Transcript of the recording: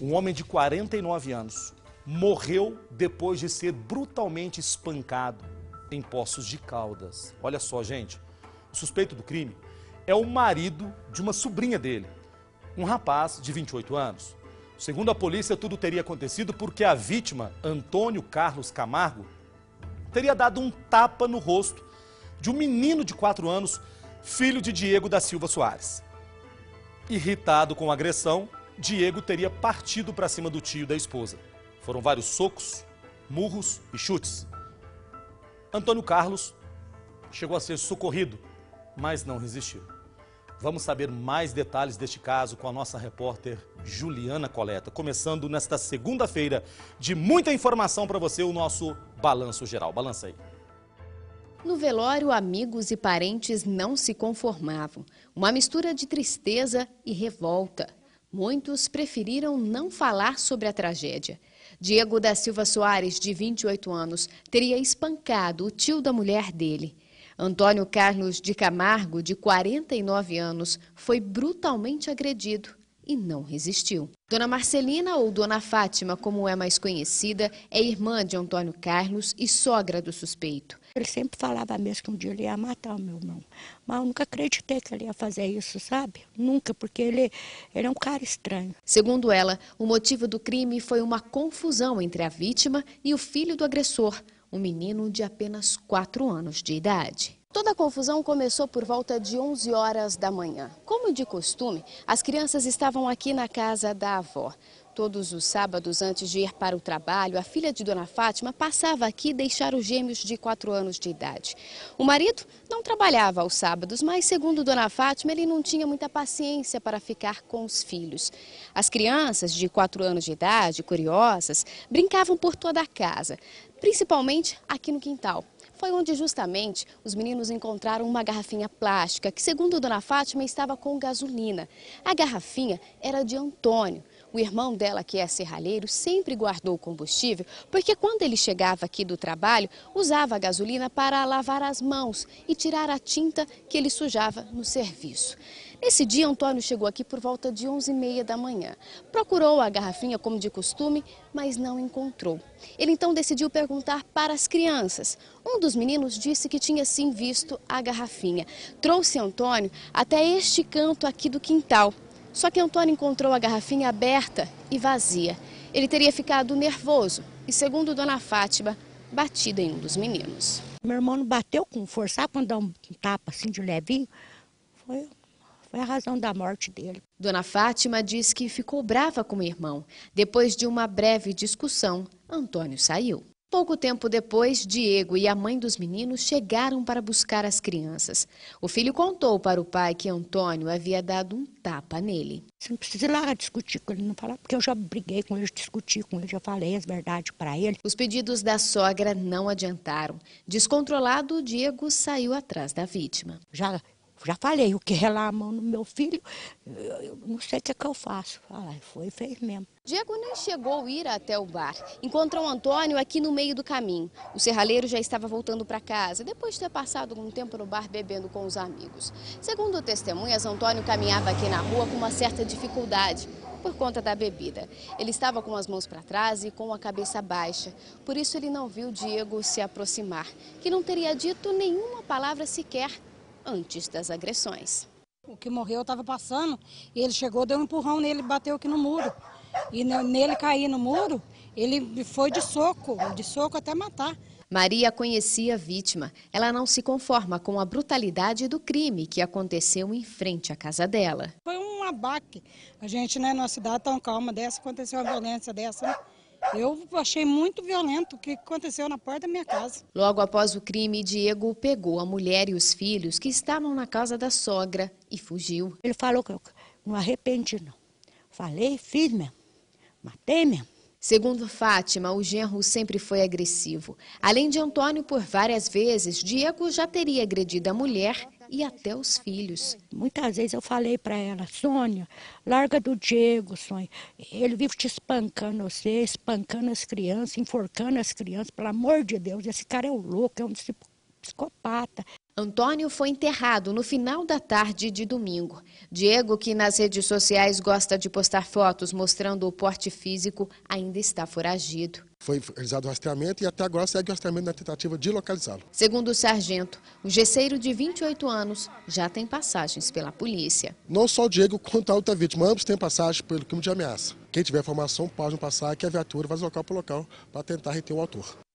um homem de 49 anos, morreu depois de ser brutalmente espancado em Poços de Caldas. Olha só, gente, o suspeito do crime é o marido de uma sobrinha dele, um rapaz de 28 anos. Segundo a polícia, tudo teria acontecido porque a vítima, Antônio Carlos Camargo, teria dado um tapa no rosto de um menino de 4 anos, filho de Diego da Silva Soares. Irritado com a agressão, Diego teria partido para cima do tio da esposa. Foram vários socos, murros e chutes. Antônio Carlos chegou a ser socorrido, mas não resistiu. Vamos saber mais detalhes deste caso com a nossa repórter Juliana Coleta, começando nesta segunda-feira de muita informação para você, o nosso Balanço Geral. Balança aí. No velório, amigos e parentes não se conformavam. Uma mistura de tristeza e revolta. Muitos preferiram não falar sobre a tragédia. Diego da Silva Soares, de 28 anos, teria espancado o tio da mulher dele. Antônio Carlos de Camargo, de 49 anos, foi brutalmente agredido e não resistiu. Dona Marcelina, ou Dona Fátima, como é mais conhecida, é irmã de Antônio Carlos e sogra do suspeito. Ele sempre falava mesmo que um dia ele ia matar o meu irmão. Mas eu nunca acreditei que ele ia fazer isso, sabe? Nunca, porque ele, ele é um cara estranho. Segundo ela, o motivo do crime foi uma confusão entre a vítima e o filho do agressor, um menino de apenas 4 anos de idade. Toda a confusão começou por volta de 11 horas da manhã. Como de costume, as crianças estavam aqui na casa da avó. Todos os sábados, antes de ir para o trabalho, a filha de Dona Fátima passava aqui deixar os gêmeos de 4 anos de idade. O marido não trabalhava aos sábados, mas, segundo Dona Fátima, ele não tinha muita paciência para ficar com os filhos. As crianças de 4 anos de idade, curiosas, brincavam por toda a casa, principalmente aqui no quintal foi onde justamente os meninos encontraram uma garrafinha plástica que, segundo Dona Fátima, estava com gasolina. A garrafinha era de Antônio. O irmão dela, que é serralheiro, sempre guardou o combustível, porque quando ele chegava aqui do trabalho, usava a gasolina para lavar as mãos e tirar a tinta que ele sujava no serviço. Nesse dia, Antônio chegou aqui por volta de 11h30 da manhã. Procurou a garrafinha, como de costume, mas não encontrou. Ele então decidiu perguntar para as crianças. Um dos meninos disse que tinha sim visto a garrafinha. Trouxe Antônio até este canto aqui do quintal. Só que Antônio encontrou a garrafinha aberta e vazia. Ele teria ficado nervoso e, segundo Dona Fátima, batido em um dos meninos. Meu irmão não bateu com força, quando dá um tapa assim de levinho, foi foi a razão da morte dele. Dona Fátima diz que ficou brava com o irmão. Depois de uma breve discussão, Antônio saiu. Pouco tempo depois, Diego e a mãe dos meninos chegaram para buscar as crianças. O filho contou para o pai que Antônio havia dado um tapa nele. Você não precisa ir lá discutir com ele, não falar, porque eu já briguei com ele, discuti com ele, já falei as verdades para ele. Os pedidos da sogra não adiantaram. Descontrolado, Diego saiu atrás da vítima. Já já falei, o que relar é a mão no meu filho, eu não sei o que, é que eu faço. Ah, foi fez mesmo. Diego nem chegou a ir até o bar. Encontrou Antônio aqui no meio do caminho. O serraleiro já estava voltando para casa, depois de ter passado algum tempo no bar bebendo com os amigos. Segundo testemunhas, Antônio caminhava aqui na rua com uma certa dificuldade por conta da bebida. Ele estava com as mãos para trás e com a cabeça baixa. Por isso ele não viu Diego se aproximar, que não teria dito nenhuma palavra sequer antes das agressões. O que morreu estava passando e ele chegou, deu um empurrão nele, bateu aqui no muro. E nele cair no muro, ele foi de soco, de soco até matar. Maria conhecia a vítima. Ela não se conforma com a brutalidade do crime que aconteceu em frente à casa dela. Foi um abaque. A gente, né, numa cidade tão calma dessa, aconteceu uma violência dessa, né? Eu achei muito violento o que aconteceu na porta da minha casa. Logo após o crime, Diego pegou a mulher e os filhos que estavam na casa da sogra e fugiu. Ele falou que eu não arrependi, não. Falei, fiz mesmo. Matei mesmo. Segundo Fátima, o genro sempre foi agressivo. Além de Antônio, por várias vezes, Diego já teria agredido a mulher e até os filhos. Muitas vezes eu falei para ela, Sônia, larga do Diego, Sônia. Ele vive te espancando você, espancando as crianças, enforcando as crianças. Pelo amor de Deus, esse cara é um louco, é um psicopata. Antônio foi enterrado no final da tarde de domingo. Diego, que nas redes sociais gosta de postar fotos mostrando o porte físico, ainda está foragido. Foi realizado o rastreamento e até agora segue o rastreamento na tentativa de localizá-lo. Segundo o sargento, o gesseiro de 28 anos já tem passagens pela polícia. Não só o Diego quanto a outra vítima, ambos têm passagem pelo crime de ameaça. Quem tiver informação pode passar que a viatura vai deslocar para o local para tentar reter o autor.